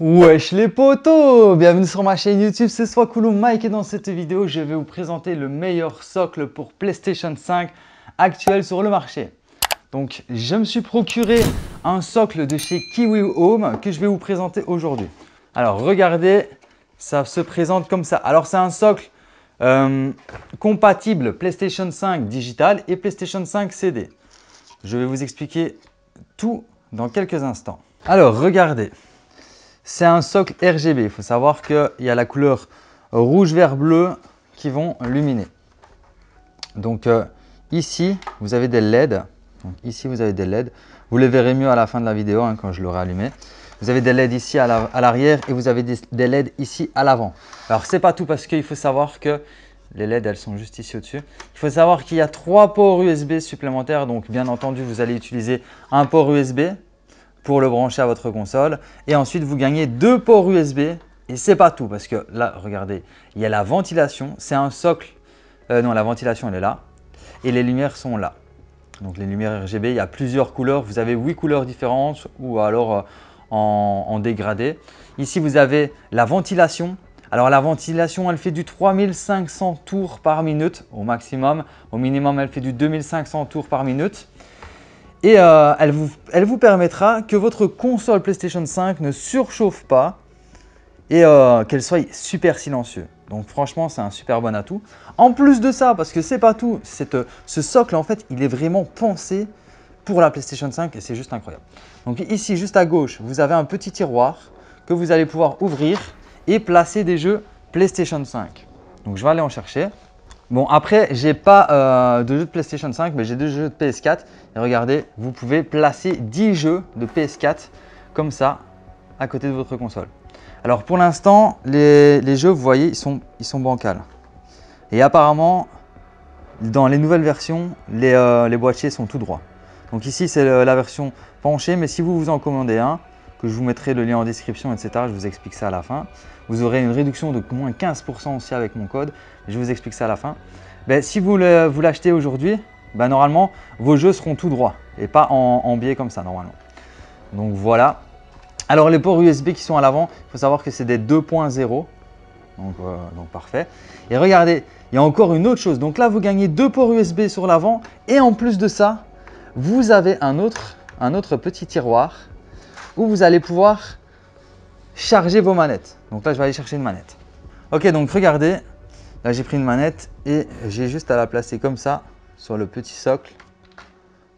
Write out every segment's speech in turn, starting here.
Wesh les potos Bienvenue sur ma chaîne YouTube, c'est soir, Mike et dans cette vidéo, je vais vous présenter le meilleur socle pour PlayStation 5 actuel sur le marché. Donc, je me suis procuré un socle de chez Kiwi Home que je vais vous présenter aujourd'hui. Alors, regardez, ça se présente comme ça. Alors, c'est un socle euh, compatible PlayStation 5 digital et PlayStation 5 CD. Je vais vous expliquer tout dans quelques instants. Alors, regardez. C'est un socle RGB. Il faut savoir qu'il y a la couleur rouge, vert, bleu qui vont luminer. Donc euh, ici, vous avez des LED. ici, vous avez des LED. Vous les verrez mieux à la fin de la vidéo hein, quand je l'aurai allumé. Vous avez des LED ici à l'arrière et vous avez des, des LED ici à l'avant. Alors, c'est pas tout parce qu'il faut savoir que les LED, elles sont juste ici au-dessus. Il faut savoir qu'il y a trois ports USB supplémentaires. Donc, bien entendu, vous allez utiliser un port USB pour le brancher à votre console. Et ensuite, vous gagnez deux ports USB. Et c'est pas tout, parce que là, regardez, il y a la ventilation. C'est un socle. Euh, non, la ventilation, elle est là. Et les lumières sont là. Donc les lumières RGB, il y a plusieurs couleurs. Vous avez huit couleurs différentes ou alors euh, en dégradé. Ici, vous avez la ventilation. Alors la ventilation, elle fait du 3500 tours par minute au maximum. Au minimum, elle fait du 2500 tours par minute et euh, elle, vous, permettra que votre console PlayStation 5 ne surchauffe pas et euh, qu'elle soit super silencieuse. Donc franchement, c'est un super bon atout. En plus de ça, parce que c'est pas tout, euh, ce socle en fait, il est vraiment pensé pour la PlayStation 5 et c'est juste incroyable. Donc ici, juste à gauche, vous avez un petit tiroir que vous allez pouvoir ouvrir et placer des jeux PlayStation 5. Donc je vais aller en chercher. Bon, après, j'ai pas euh, de jeux de PlayStation 5, mais j'ai deux jeux de PS4. Et regardez, vous pouvez placer 10 jeux de PS4 comme ça à côté de votre console. Alors pour l'instant, les, jeux, vous voyez, ils sont, ils bancals. Et apparemment, dans les nouvelles versions, les, euh, les boîtiers sont tout droits. Donc ici, c'est euh, la version penchée, mais si vous vous en commandez un, que je vous mettrai le lien en description, etc. Je vous explique ça à la fin. Vous aurez une réduction de moins 15% aussi avec mon code. Je vous explique ça à la fin. Ben, si vous l'achetez aujourd'hui, ben, normalement, vos jeux seront tout droits et pas en, biais comme ça, normalement. Donc voilà. Alors les ports USB qui sont à l'avant, il faut savoir que c'est des 2.0. Donc, euh, donc parfait. Et regardez, il y a encore une autre chose. Donc là, vous gagnez deux ports USB sur l'avant. Et en plus de ça, vous avez un autre, un autre petit tiroir vous allez pouvoir charger vos manettes. Donc là, je vais aller chercher une manette. Ok, donc regardez, là j'ai pris une manette et j'ai juste à la placer comme ça sur le petit socle.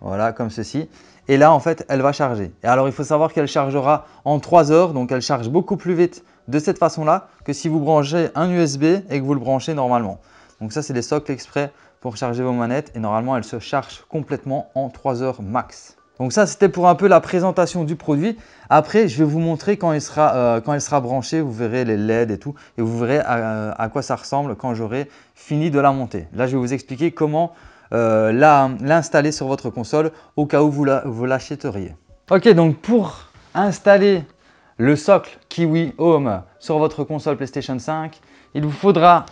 Voilà, comme ceci. Et là, en fait, elle va charger. Et alors, il faut savoir qu'elle chargera en 3 heures, donc elle charge beaucoup plus vite de cette façon-là que si vous branchez un USB et que vous le branchez normalement. Donc ça, c'est des socles exprès pour charger vos manettes et normalement, elle se charge complètement en 3 heures max. Donc ça, c'était pour un peu la présentation du produit. Après, je vais vous montrer quand il sera, branchée. Euh, branché, vous verrez les LED et tout, et vous verrez euh, à, quoi ça ressemble quand j'aurai fini de la monter. Là, je vais vous expliquer comment euh, l'installer sur votre console au cas où vous l'achèteriez. ok, donc pour installer le socle Kiwi Home sur votre console PlayStation 5, il vous faudra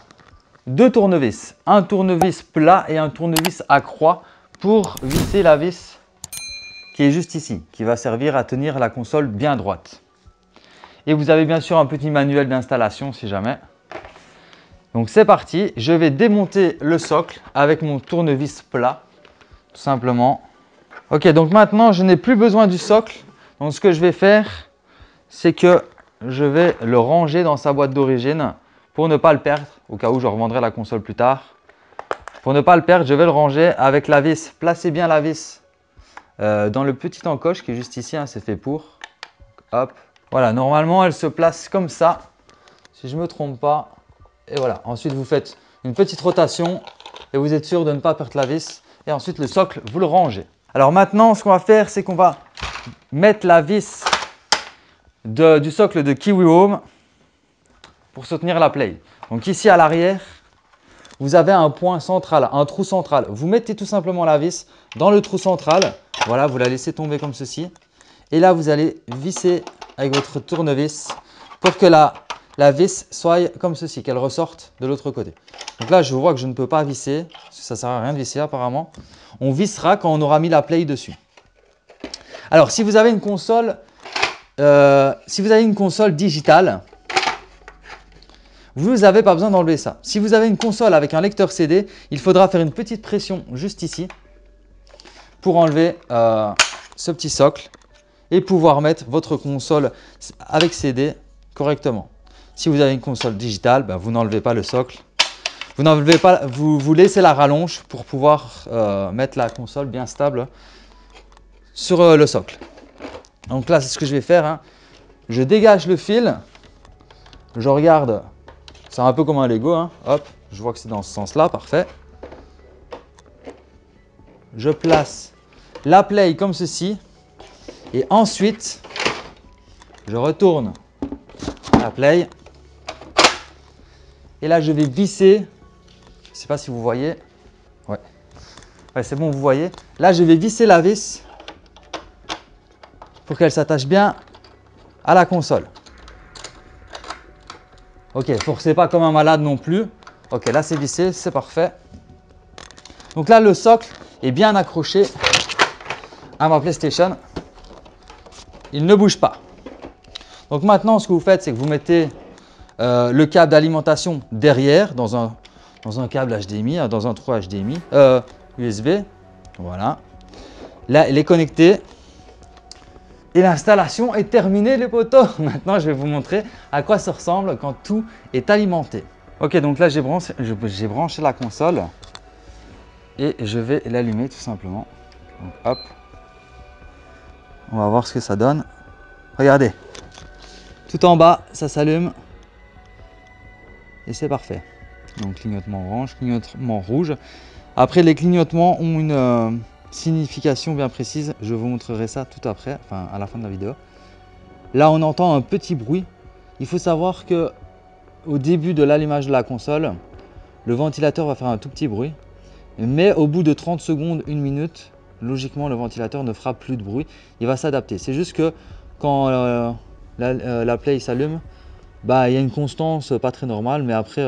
deux tournevis, un tournevis plat et un tournevis à croix pour visser la vis qui est juste ici, qui va servir à tenir la console bien droite. Et vous avez bien sûr un petit manuel d'installation si jamais. Donc c'est parti, je vais démonter le socle avec mon tournevis plat, tout simplement. Ok, donc maintenant je n'ai plus besoin du socle. Donc ce que je vais faire, c'est que je vais le ranger dans sa boîte d'origine pour ne pas le perdre, au cas où je revendrai la console plus tard. Pour ne pas le perdre, je vais le ranger avec la vis. Placez bien la vis euh, dans le petit encoche qui est juste ici, hein, c'est fait pour. Hop. Voilà, normalement, elle se place comme ça, si je ne me trompe pas. Et voilà, ensuite, vous faites une petite rotation et vous êtes sûr de ne pas perdre la vis. Et ensuite, le socle, vous le rangez. Alors maintenant, ce qu'on va faire, c'est qu'on va mettre la vis du socle de Kiwi Home pour soutenir la play. Donc ici à l'arrière, vous avez un point central, un trou central. Vous mettez tout simplement la vis dans le trou central voilà, vous la laissez tomber comme ceci. Et là, vous allez visser avec votre tournevis pour que la, vis soit comme ceci, qu'elle ressorte de l'autre côté. Donc là, je vois que je ne peux pas visser, parce que ça ne sert à rien de visser apparemment. On vissera quand on aura mis la play dessus. Alors, si vous avez une console, euh, si vous avez une console digitale, vous n'avez pas besoin d'enlever ça. Si vous avez une console avec un lecteur CD, il faudra faire une petite pression juste ici pour enlever euh, ce petit socle et pouvoir mettre votre console avec CD correctement. Si vous avez une console digitale, bah, vous n'enlevez pas le socle. Vous pas, vous, laissez la rallonge pour pouvoir euh, mettre la console bien stable sur euh, le socle. Donc là, c'est ce que je vais faire. Hein. Je dégage le fil, je regarde, c'est un peu comme un Lego, hein. hop, je vois que c'est dans ce sens-là, parfait je place la play comme ceci. Et ensuite, je retourne la play. Et là, je vais visser. Je ne sais pas si vous voyez. Ouais. ouais c'est bon, vous voyez. Là, je vais visser la vis pour qu'elle s'attache bien à la console. Ok, forcez pas comme un malade non plus. Ok, là c'est vissé, c'est parfait. Donc là, le socle, bien accroché à ma PlayStation. Il ne bouge pas. Donc maintenant, ce que vous faites, c'est que vous mettez euh, le câble d'alimentation derrière dans un, dans un câble HDMI, hein, dans un 3 HDMI, USB. Euh, voilà. Là, il est connecté. Et l'installation est terminée les potos. Maintenant, je vais vous montrer à quoi ça ressemble quand tout est alimenté. Ok, donc là, j'ai branché, branché la console et je vais l'allumer tout simplement. Donc hop, on va voir ce que ça donne. Regardez, tout en bas, ça s'allume et c'est parfait. Donc clignotement orange, clignotement rouge. Après, les clignotements ont une euh, signification bien précise. Je vous montrerai ça tout après, enfin à la fin de la vidéo. Là, on entend un petit bruit. Il faut savoir que au début de l'allumage de la console, le ventilateur va faire un tout petit bruit. Mais au bout de 30 secondes, 1 minute, logiquement, le ventilateur ne fera plus de bruit. Il va s'adapter. C'est juste que quand euh, euh, la, plaie play s'allume, bah, il y a une constance euh, pas très normale, mais après,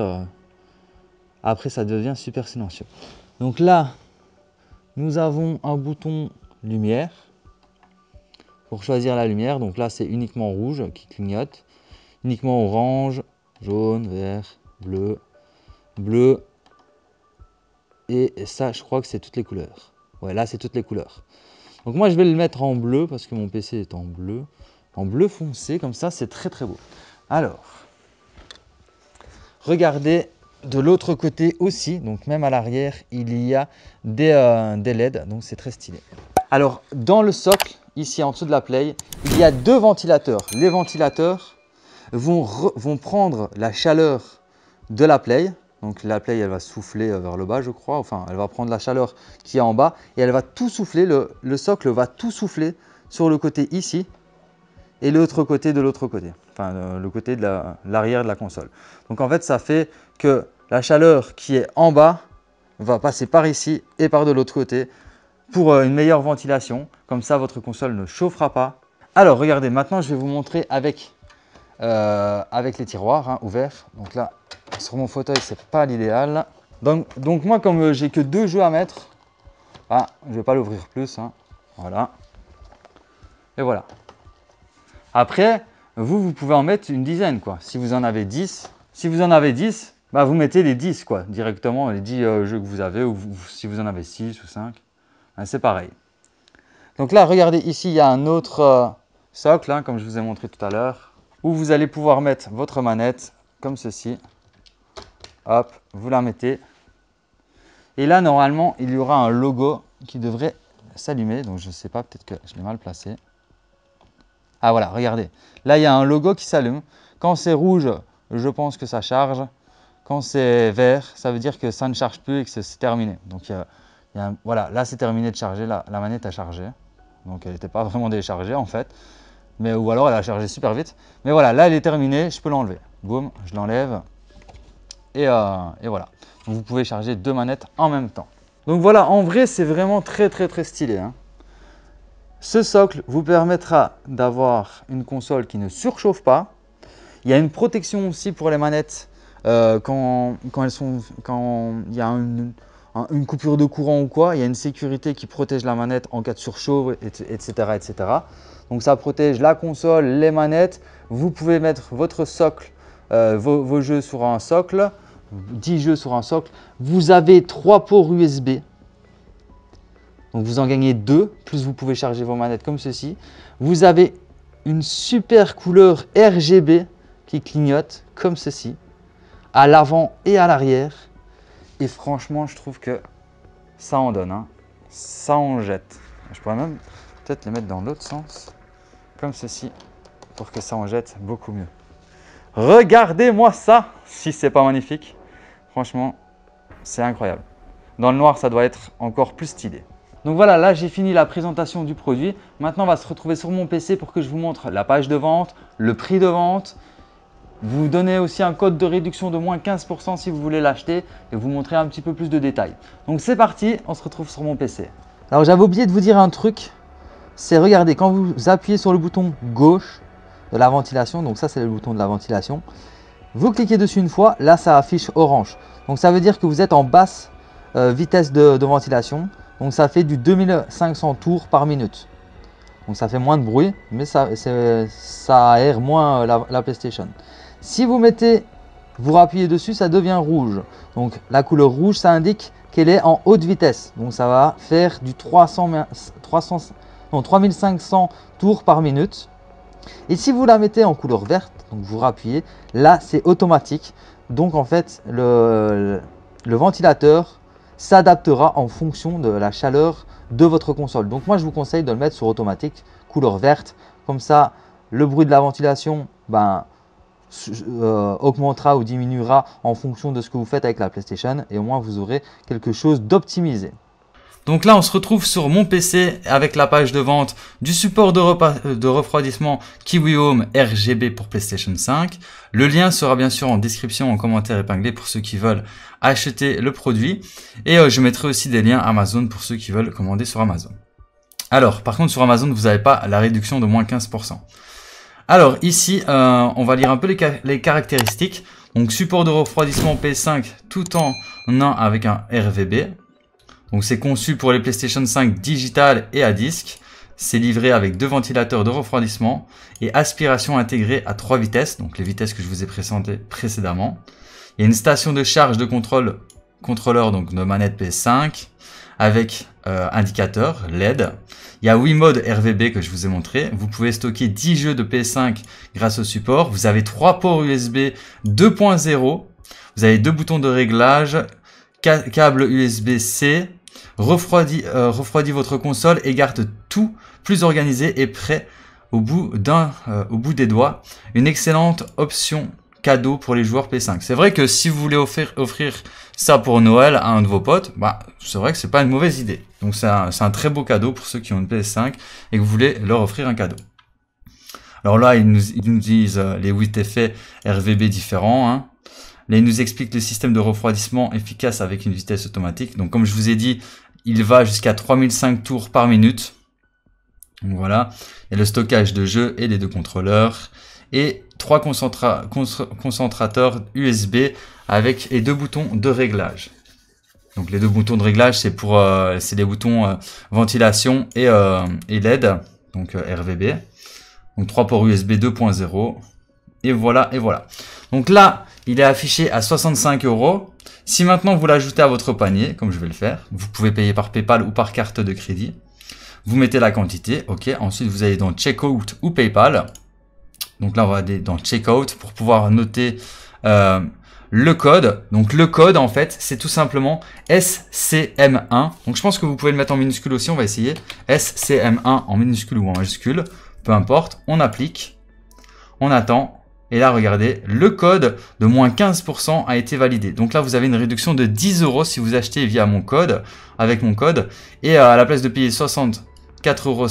après ça devient super silencieux. Donc là, nous avons un bouton lumière pour choisir la lumière. Donc là, c'est uniquement rouge qui clignote, uniquement orange, jaune, vert, bleu, bleu, et ça, je crois que c'est toutes les couleurs. Ouais, là, c'est toutes les couleurs. Donc moi, je vais le mettre en bleu parce que mon PC est en bleu. En bleu foncé, comme ça, c'est très très beau. Alors, regardez de l'autre côté aussi. Donc même à l'arrière, il y a des, euh, LED. Donc c'est très stylé. Alors, dans le socle, ici en dessous de la play, il y a deux ventilateurs. Les ventilateurs vont, vont prendre la chaleur de la play donc la play, elle va souffler euh, vers le bas, je crois. Enfin, elle va prendre la chaleur qui est en bas et elle va tout souffler. Le, socle va tout souffler sur le côté ici et l'autre côté de l'autre côté. Enfin, le côté de l'arrière de la console. Donc en fait, ça fait que la chaleur qui est en bas va passer par ici et par de l'autre côté pour euh, une meilleure ventilation. Comme ça, votre console ne chauffera pas. Alors, regardez, maintenant, je vais vous montrer avec, euh, avec les tiroirs hein, ouverts. Donc là, sur mon fauteuil, c'est pas l'idéal. Donc, donc, moi, comme euh, j'ai que deux jeux à mettre, ah, je vais pas l'ouvrir plus. Hein. Voilà. Et voilà. Après, vous, vous pouvez en mettre une dizaine, quoi. Si vous en avez dix, si vous en avez 10, bah, vous mettez les 10, quoi, directement, les dix euh, jeux que vous avez, ou si vous en avez six ou 5, hein, c'est pareil. Donc là, regardez, ici, il y a un autre euh, socle, hein, comme je vous ai montré tout à l'heure, où vous allez pouvoir mettre votre manette, comme ceci. Hop, vous la mettez. Et là, normalement, il y aura un logo qui devrait s'allumer. Donc, je ne sais pas, peut-être que je l'ai mal placé. Ah, voilà, regardez. Là, il y a un logo qui s'allume. Quand c'est rouge, je pense que ça charge. Quand c'est vert, ça veut dire que ça ne charge plus et que c'est terminé. Donc, voilà, là, c'est terminé de charger. la manette a chargé. Donc, elle n'était pas vraiment déchargée, en fait. Mais, ou alors, elle a chargé super vite. Mais voilà, là, elle est terminée. Je peux l'enlever. Boum, je l'enlève. Euh, et, voilà. vous pouvez charger deux manettes en même temps. Donc voilà, en vrai, c'est vraiment très très très stylé. Hein. Ce socle vous permettra d'avoir une console qui ne surchauffe pas. Il y a une protection aussi pour les manettes euh, quand, quand, elles sont, quand il y a une, coupure de courant ou quoi, il y a une sécurité qui protège la manette en cas de surchauffe, etc. etc. Donc ça protège la console, les manettes. Vous pouvez mettre votre socle, euh, vos, jeux sur un socle. 10 jeux sur un socle, vous avez 3 ports USB. Donc vous en gagnez 2, plus vous pouvez charger vos manettes comme ceci. Vous avez une super couleur RGB qui clignote comme ceci, à l'avant et à l'arrière. Et franchement, je trouve que ça en donne, hein. ça en jette. Je pourrais même peut-être les mettre dans l'autre sens, comme ceci, pour que ça en jette beaucoup mieux. Regardez-moi ça, si c'est pas magnifique. Franchement, c'est incroyable. Dans le noir, ça doit être encore plus stylé. Donc voilà, là j'ai fini la présentation du produit. Maintenant, on va se retrouver sur mon PC pour que je vous montre la page de vente, le prix de vente. Vous donnez aussi un code de réduction de moins 15% si vous voulez l'acheter et vous montrer un petit peu plus de détails. Donc c'est parti, on se retrouve sur mon PC. Alors j'avais oublié de vous dire un truc, c'est regardez, quand vous appuyez sur le bouton gauche de la ventilation, donc ça c'est le bouton de la ventilation, vous cliquez dessus une fois, là ça affiche orange. Donc ça veut dire que vous êtes en basse euh, vitesse de, ventilation. Donc ça fait du 2500 tours par minute. Donc ça fait moins de bruit, mais ça, ça aère moins euh, la, PlayStation. Si vous mettez, vous rappuyez dessus, ça devient rouge. Donc la couleur rouge, ça indique qu'elle est en haute vitesse. Donc ça va faire du 3500 tours par minute. Et si vous la mettez en couleur verte, vous rappuyez. Là, c'est automatique. Donc en fait, le, le ventilateur s'adaptera en fonction de la chaleur de votre console. Donc moi, je vous conseille de le mettre sur automatique, couleur verte. Comme ça, le bruit de la ventilation ben, euh, augmentera ou diminuera en fonction de ce que vous faites avec la PlayStation. Et au moins, vous aurez quelque chose d'optimisé. Donc là, on se retrouve sur mon PC avec la page de vente du support de, euh, refroidissement Kiwi Home RGB pour PlayStation 5. Le lien sera bien sûr en description, en commentaire épinglé pour ceux qui veulent acheter le produit. Et euh, je mettrai aussi des liens Amazon pour ceux qui veulent commander sur Amazon. Alors, par contre, sur Amazon, vous n'avez pas la réduction de moins 15%. Alors ici, euh, on va lire un peu les, caractéristiques. Donc support de refroidissement P5 tout en un avec un RVB, donc c'est conçu pour les PlayStation 5 digital et à disque. C'est livré avec deux ventilateurs de refroidissement et aspiration intégrée à trois vitesses, donc les vitesses que je vous ai présentées précédemment. Il y a une station de charge de contrôle contrôleur donc de manette PS5 avec euh, indicateur LED. Il y a modes RVB que je vous ai montré. Vous pouvez stocker 10 jeux de PS5 grâce au support. Vous avez trois ports USB 2.0. Vous avez deux boutons de réglage, câble USB-C, refroidit euh, votre console et garde tout plus organisé et prêt au bout, d'un, euh, au bout des doigts. Une excellente option cadeau pour les joueurs P5. C'est vrai que si vous voulez offrir, ça pour Noël à un de vos potes, bah, c'est vrai que c'est pas une mauvaise idée. Donc c'est un, un très beau cadeau pour ceux qui ont une PS5 et que vous voulez leur offrir un cadeau. Alors là, ils nous, disent euh, les 8 effets RVB différents. Hein. Là, il nous explique le système de refroidissement efficace avec une vitesse automatique. Donc, comme je vous ai dit, il va jusqu'à 3005 tours par minute. Donc, voilà. Et le stockage de jeu et les deux contrôleurs. Et trois concentrateurs USB avec et deux boutons de réglage. Donc les deux boutons de réglage, c'est pour euh, c'est les boutons euh, ventilation et, euh, et, LED, donc RVB. Donc 3 ports USB 2.0 et voilà et voilà. Donc là, il est affiché à 65 euros. Si maintenant vous l'ajoutez à votre panier, comme je vais le faire, vous pouvez payer par PayPal ou par carte de crédit. Vous mettez la quantité, ok. Ensuite, vous allez dans Checkout ou PayPal. Donc là, on va aller dans Checkout pour pouvoir noter euh, le code. Donc le code, en fait, c'est tout simplement SCM1. Donc je pense que vous pouvez le mettre en minuscule aussi, on va essayer. SCM1 en minuscule ou en majuscule, peu importe. On applique, on attend et là, regardez, le code de moins 15% a été validé. Donc là, vous avez une réduction de 10 euros si vous achetez via mon code, avec mon code. Et euh, à la place de payer 64,63 euros,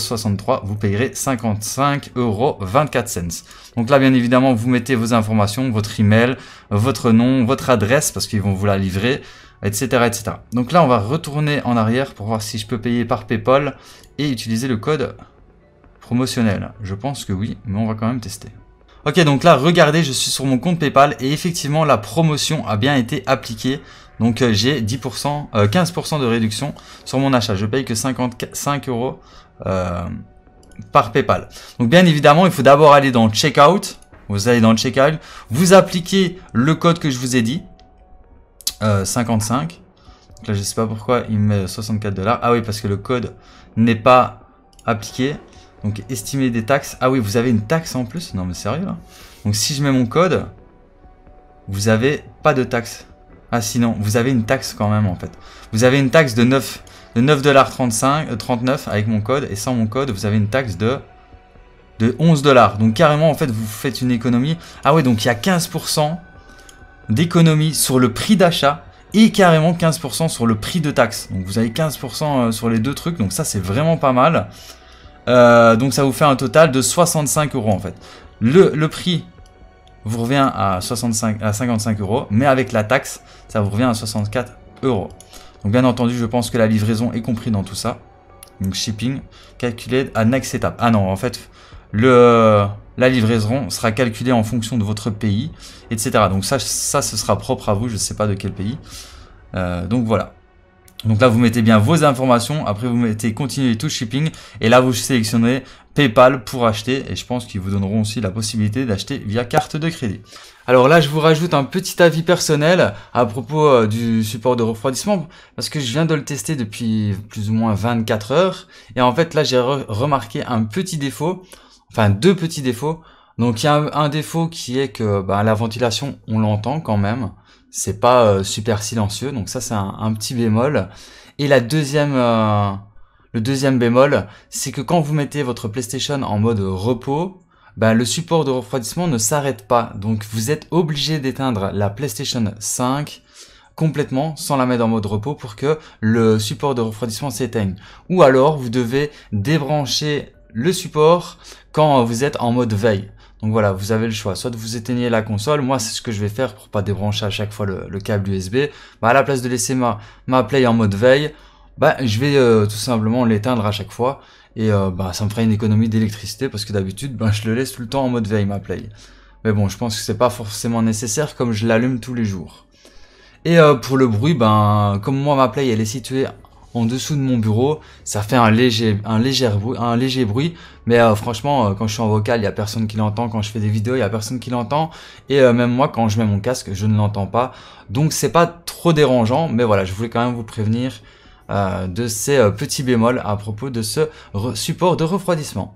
vous payerez 55,24€. Donc là, bien évidemment, vous mettez vos informations, votre email, votre nom, votre adresse, parce qu'ils vont vous la livrer, etc., etc. Donc là, on va retourner en arrière pour voir si je peux payer par PayPal et utiliser le code promotionnel. Je pense que oui, mais on va quand même tester. Ok, donc là, regardez, je suis sur mon compte PayPal et effectivement, la promotion a bien été appliquée. Donc euh, j'ai 10%, 15% euh, de réduction sur mon achat. Je paye que 55 euros euh, par PayPal. Donc bien évidemment, il faut d'abord aller dans Checkout. Vous allez dans Checkout, vous appliquez le code que je vous ai dit, 55. Donc là, je sais pas pourquoi il me met 64 dollars. Ah oui, parce que le code n'est pas appliqué. Donc estimer des taxes. Ah oui, vous avez une taxe en plus Non mais sérieux hein. Donc si je mets mon code, vous avez pas de taxe. Ah sinon, vous avez une taxe quand même en fait. Vous avez une taxe de 9 de dollars 35 39 euh, avec mon code et sans mon code, vous avez une taxe de de 11 dollars. Donc carrément en fait, vous faites une économie. Ah oui donc il y a 15% d'économie sur le prix d'achat et carrément 15% sur le prix de taxe. Donc vous avez 15% euh, sur les deux trucs. Donc ça c'est vraiment pas mal. Euh, donc ça vous fait un total de 65 euros en fait. Le, prix vous revient à, 65, à 55 euros, mais avec la taxe, ça vous revient à 64 euros. Donc bien entendu, je pense que la livraison est comprise dans tout ça. Donc shipping calculé à next étape. Ah non, en fait, le, la livraison sera calculée en fonction de votre pays, etc. Donc ça, ça ce sera propre à vous, je ne sais pas de quel pays. Euh, donc voilà. Donc là, vous mettez bien vos informations. Après, vous mettez continuer tout shipping. Et là, vous sélectionnez PayPal pour acheter. Et je pense qu'ils vous donneront aussi la possibilité d'acheter via carte de crédit. Alors là, je vous rajoute un petit avis personnel à propos euh, du support de refroidissement parce que je viens de le tester depuis plus ou moins 24 heures. Et en fait, là, j'ai remarqué un petit défaut. Enfin, deux petits défauts. Donc, il y a un, défaut qui est que bah, la ventilation, on l'entend quand même c'est pas euh, super silencieux, donc ça c'est un, petit bémol. Et la deuxième, euh, le deuxième bémol, c'est que quand vous mettez votre PlayStation en mode repos, bah, le support de refroidissement ne s'arrête pas, donc vous êtes obligé d'éteindre la PlayStation 5 complètement sans la mettre en mode repos pour que le support de refroidissement s'éteigne. Ou alors vous devez débrancher le support quand vous êtes en mode veille. Donc voilà, vous avez le choix. Soit vous éteignez la console, moi c'est ce que je vais faire pour pas débrancher à chaque fois le, câble USB. Bah, à la place de laisser ma, ma play en mode veille, bah, je vais euh, tout simplement l'éteindre à chaque fois. Et euh, bah, ça me fera une économie d'électricité parce que d'habitude, bah, je le laisse tout le temps en mode veille ma play. Mais bon, je pense que c'est pas forcément nécessaire comme je l'allume tous les jours. Et euh, pour le bruit, ben, comme moi ma play elle est située en dessous de mon bureau. Ça fait un léger, un léger, léger bruit. Mais euh, franchement, euh, quand je suis en vocal, il y a personne qui l'entend. Quand je fais des vidéos, il y a personne qui l'entend. Et euh, même moi, quand je mets mon casque, je ne l'entends pas. Donc c'est pas trop dérangeant. Mais voilà, je voulais quand même vous prévenir de ces petits bémols à propos de ce support de refroidissement.